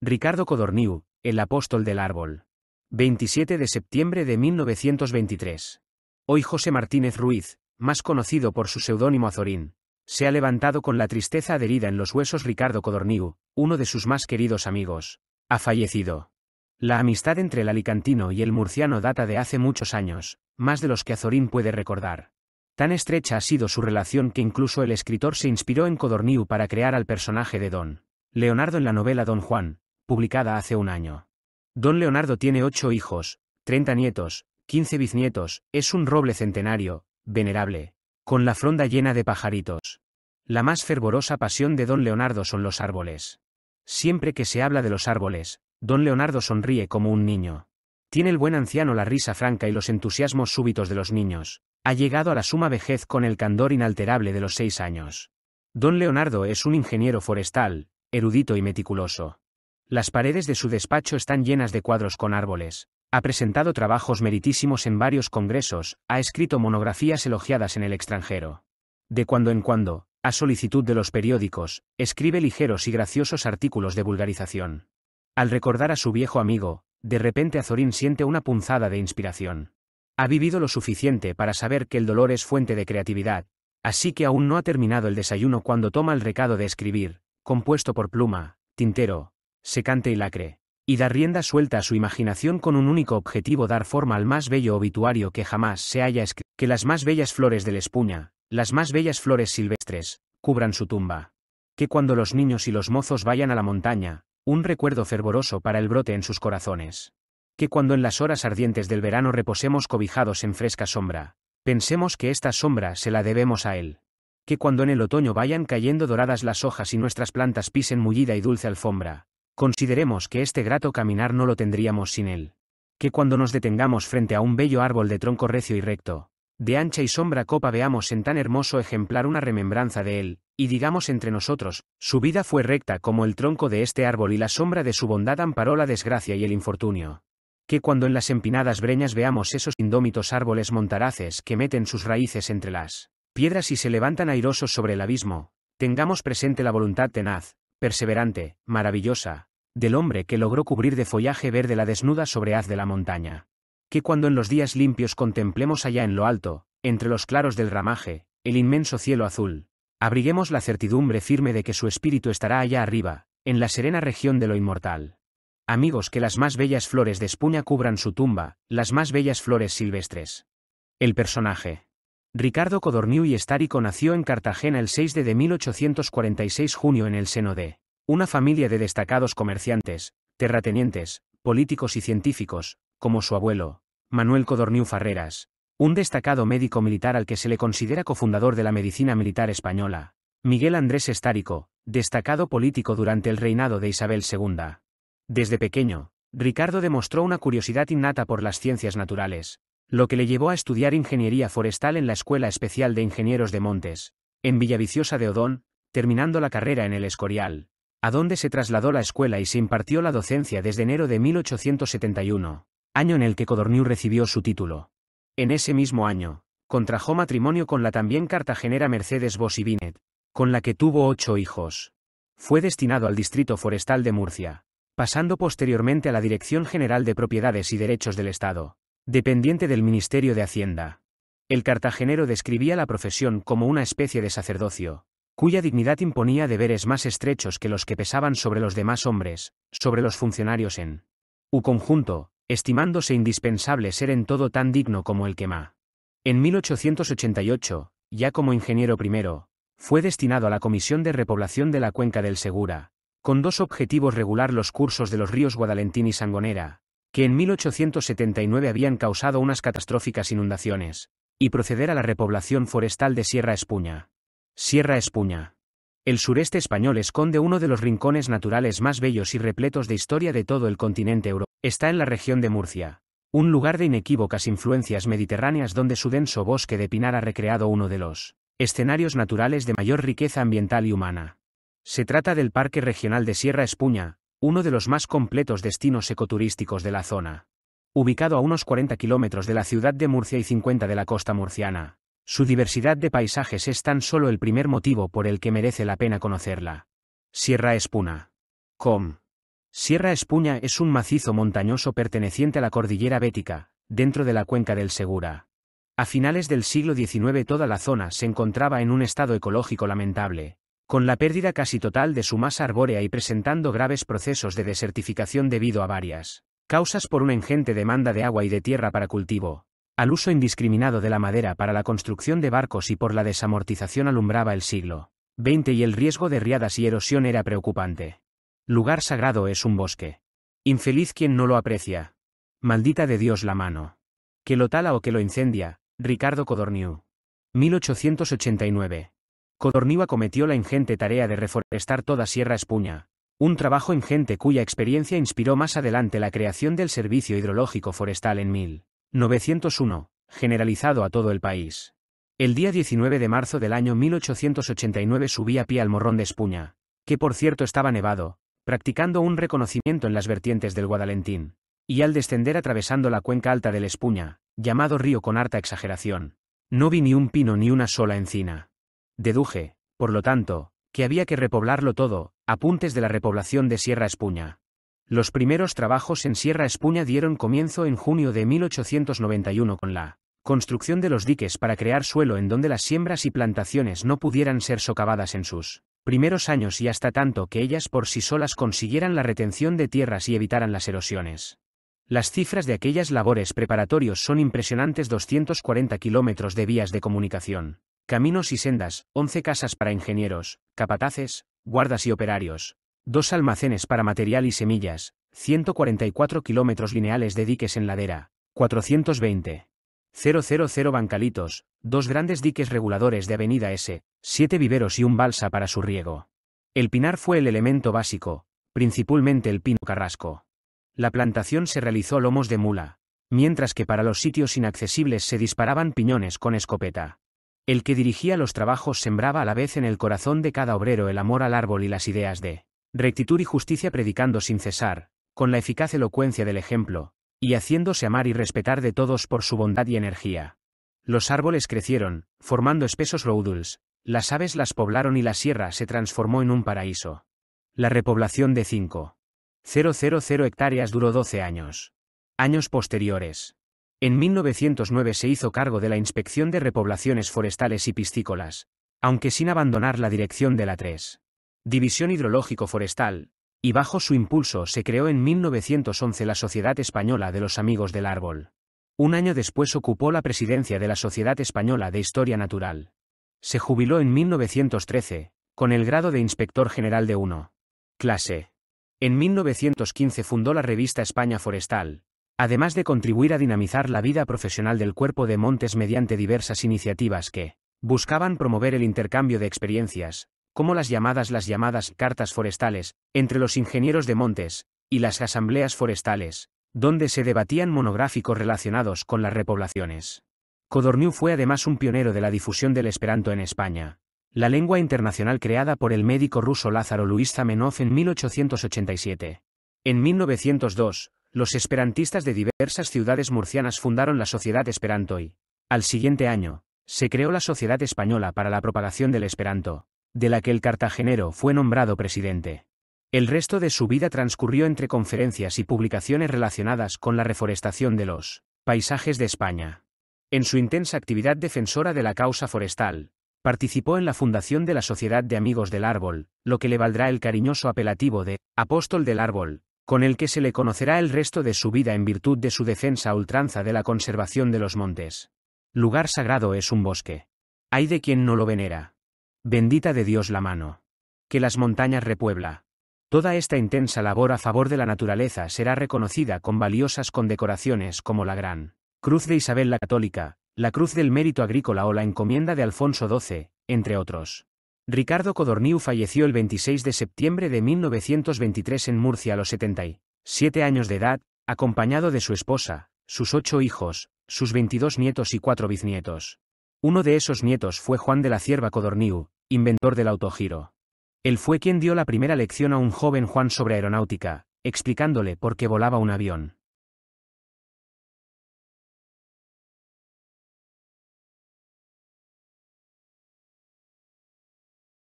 Ricardo Codorniu, El apóstol del árbol. 27 de septiembre de 1923. Hoy José Martínez Ruiz, más conocido por su seudónimo Azorín, se ha levantado con la tristeza adherida en los huesos Ricardo Codorniu, uno de sus más queridos amigos. Ha fallecido. La amistad entre el alicantino y el murciano data de hace muchos años, más de los que Azorín puede recordar. Tan estrecha ha sido su relación que incluso el escritor se inspiró en Codorniu para crear al personaje de Don Leonardo en la novela Don Juan, publicada hace un año. Don Leonardo tiene ocho hijos, treinta nietos, quince bisnietos, es un roble centenario, venerable, con la fronda llena de pajaritos. La más fervorosa pasión de don Leonardo son los árboles. Siempre que se habla de los árboles, don Leonardo sonríe como un niño. Tiene el buen anciano la risa franca y los entusiasmos súbitos de los niños. Ha llegado a la suma vejez con el candor inalterable de los seis años. Don Leonardo es un ingeniero forestal, erudito y meticuloso. Las paredes de su despacho están llenas de cuadros con árboles. Ha presentado trabajos meritísimos en varios congresos, ha escrito monografías elogiadas en el extranjero. De cuando en cuando, a solicitud de los periódicos, escribe ligeros y graciosos artículos de vulgarización. Al recordar a su viejo amigo, de repente Azorín siente una punzada de inspiración. Ha vivido lo suficiente para saber que el dolor es fuente de creatividad, así que aún no ha terminado el desayuno cuando toma el recado de escribir, compuesto por pluma, tintero, cante y lacre, y da rienda suelta a su imaginación con un único objetivo dar forma al más bello obituario que jamás se haya escrito, que las más bellas flores del Espuña, las más bellas flores silvestres, cubran su tumba. Que cuando los niños y los mozos vayan a la montaña, un recuerdo fervoroso para el brote en sus corazones. Que cuando en las horas ardientes del verano reposemos cobijados en fresca sombra, pensemos que esta sombra se la debemos a él. Que cuando en el otoño vayan cayendo doradas las hojas y nuestras plantas pisen mullida y dulce alfombra, Consideremos que este grato caminar no lo tendríamos sin él. Que cuando nos detengamos frente a un bello árbol de tronco recio y recto, de ancha y sombra copa veamos en tan hermoso ejemplar una remembranza de él, y digamos entre nosotros, su vida fue recta como el tronco de este árbol y la sombra de su bondad amparó la desgracia y el infortunio. Que cuando en las empinadas breñas veamos esos indómitos árboles montaraces que meten sus raíces entre las piedras y se levantan airosos sobre el abismo, tengamos presente la voluntad tenaz, perseverante, maravillosa, del hombre que logró cubrir de follaje verde la desnuda sobrehaz de la montaña. Que cuando en los días limpios contemplemos allá en lo alto, entre los claros del ramaje, el inmenso cielo azul, abriguemos la certidumbre firme de que su espíritu estará allá arriba, en la serena región de lo inmortal. Amigos, que las más bellas flores de espuña cubran su tumba, las más bellas flores silvestres. El personaje. Ricardo Codorniu y Estárico nació en Cartagena el 6 de 1846 junio en el seno de una familia de destacados comerciantes, terratenientes, políticos y científicos, como su abuelo, Manuel Codorniu Farreras, un destacado médico militar al que se le considera cofundador de la medicina militar española, Miguel Andrés Estárico, destacado político durante el reinado de Isabel II. Desde pequeño, Ricardo demostró una curiosidad innata por las ciencias naturales, lo que le llevó a estudiar ingeniería forestal en la Escuela Especial de Ingenieros de Montes, en Villaviciosa de Odón, terminando la carrera en el Escorial, a donde se trasladó la escuela y se impartió la docencia desde enero de 1871, año en el que Codorniu recibió su título. En ese mismo año, contrajo matrimonio con la también cartagenera Mercedes Bossi-Binet, con la que tuvo ocho hijos. Fue destinado al Distrito Forestal de Murcia, pasando posteriormente a la Dirección General de Propiedades y Derechos del Estado, dependiente del Ministerio de Hacienda. El cartagenero describía la profesión como una especie de sacerdocio, cuya dignidad imponía deberes más estrechos que los que pesaban sobre los demás hombres, sobre los funcionarios en u conjunto, estimándose indispensable ser en todo tan digno como el que más. En 1888, ya como ingeniero primero, fue destinado a la Comisión de Repoblación de la Cuenca del Segura, con dos objetivos regular los cursos de los ríos Guadalentín y Sangonera, que en 1879 habían causado unas catastróficas inundaciones, y proceder a la repoblación forestal de Sierra Espuña. Sierra Espuña. El sureste español esconde uno de los rincones naturales más bellos y repletos de historia de todo el continente europeo. Está en la región de Murcia, un lugar de inequívocas influencias mediterráneas donde su denso bosque de pinar ha recreado uno de los escenarios naturales de mayor riqueza ambiental y humana. Se trata del Parque Regional de Sierra Espuña, uno de los más completos destinos ecoturísticos de la zona. Ubicado a unos 40 kilómetros de la ciudad de Murcia y 50 de la costa murciana, su diversidad de paisajes es tan solo el primer motivo por el que merece la pena conocerla. Sierra Espuna. Com. Sierra Espuña es un macizo montañoso perteneciente a la cordillera bética, dentro de la cuenca del Segura. A finales del siglo XIX toda la zona se encontraba en un estado ecológico lamentable, con la pérdida casi total de su masa arbórea y presentando graves procesos de desertificación debido a varias causas por una ingente demanda de agua y de tierra para cultivo, al uso indiscriminado de la madera para la construcción de barcos y por la desamortización alumbraba el siglo XX y el riesgo de riadas y erosión era preocupante. Lugar sagrado es un bosque. Infeliz quien no lo aprecia. Maldita de Dios la mano. Que lo tala o que lo incendia, Ricardo Codorniu. 1889. Codorniva cometió la ingente tarea de reforestar toda Sierra Espuña, un trabajo ingente cuya experiencia inspiró más adelante la creación del Servicio Hidrológico Forestal en 1901, generalizado a todo el país. El día 19 de marzo del año 1889 subí a pie al Morrón de Espuña, que por cierto estaba nevado, practicando un reconocimiento en las vertientes del Guadalentín, y al descender atravesando la cuenca alta del Espuña, llamado río con harta exageración, no vi ni un pino ni una sola encina. Deduje, por lo tanto, que había que repoblarlo todo, apuntes de la repoblación de Sierra Espuña. Los primeros trabajos en Sierra Espuña dieron comienzo en junio de 1891 con la construcción de los diques para crear suelo en donde las siembras y plantaciones no pudieran ser socavadas en sus primeros años y hasta tanto que ellas por sí solas consiguieran la retención de tierras y evitaran las erosiones. Las cifras de aquellas labores preparatorios son impresionantes 240 kilómetros de vías de comunicación Caminos y sendas, 11 casas para ingenieros, capataces, guardas y operarios, dos almacenes para material y semillas, 144 kilómetros lineales de diques en ladera, 420. bancalitos, dos grandes diques reguladores de avenida S, siete viveros y un balsa para su riego. El pinar fue el elemento básico, principalmente el pino carrasco. La plantación se realizó lomos de mula, mientras que para los sitios inaccesibles se disparaban piñones con escopeta. El que dirigía los trabajos sembraba a la vez en el corazón de cada obrero el amor al árbol y las ideas de rectitud y justicia predicando sin cesar, con la eficaz elocuencia del ejemplo, y haciéndose amar y respetar de todos por su bondad y energía. Los árboles crecieron, formando espesos roudules, las aves las poblaron y la sierra se transformó en un paraíso. La repoblación de 5.000 hectáreas duró 12 años. Años posteriores. En 1909 se hizo cargo de la inspección de repoblaciones forestales y piscícolas, aunque sin abandonar la dirección de la 3. División Hidrológico-Forestal, y bajo su impulso se creó en 1911 la Sociedad Española de los Amigos del Árbol. Un año después ocupó la presidencia de la Sociedad Española de Historia Natural. Se jubiló en 1913, con el grado de inspector general de 1. Clase. En 1915 fundó la revista España Forestal, además de contribuir a dinamizar la vida profesional del cuerpo de Montes mediante diversas iniciativas que buscaban promover el intercambio de experiencias, como las llamadas las llamadas cartas forestales, entre los ingenieros de Montes, y las asambleas forestales, donde se debatían monográficos relacionados con las repoblaciones. Codorniu fue además un pionero de la difusión del esperanto en España, la lengua internacional creada por el médico ruso Lázaro Luis Zamenhof en 1887. En 1902, los esperantistas de diversas ciudades murcianas fundaron la Sociedad y, Al siguiente año, se creó la Sociedad Española para la Propagación del Esperanto, de la que el cartagenero fue nombrado presidente. El resto de su vida transcurrió entre conferencias y publicaciones relacionadas con la reforestación de los paisajes de España. En su intensa actividad defensora de la causa forestal, participó en la fundación de la Sociedad de Amigos del Árbol, lo que le valdrá el cariñoso apelativo de apóstol del árbol, con el que se le conocerá el resto de su vida en virtud de su defensa a ultranza de la conservación de los montes. Lugar sagrado es un bosque. Hay de quien no lo venera. Bendita de Dios la mano. Que las montañas repuebla. Toda esta intensa labor a favor de la naturaleza será reconocida con valiosas condecoraciones como la Gran Cruz de Isabel la Católica, la Cruz del Mérito Agrícola o la Encomienda de Alfonso XII, entre otros. Ricardo Codorniu falleció el 26 de septiembre de 1923 en Murcia a los 77 años de edad, acompañado de su esposa, sus ocho hijos, sus 22 nietos y cuatro bisnietos. Uno de esos nietos fue Juan de la Cierva Codorniu, inventor del autogiro. Él fue quien dio la primera lección a un joven Juan sobre aeronáutica, explicándole por qué volaba un avión.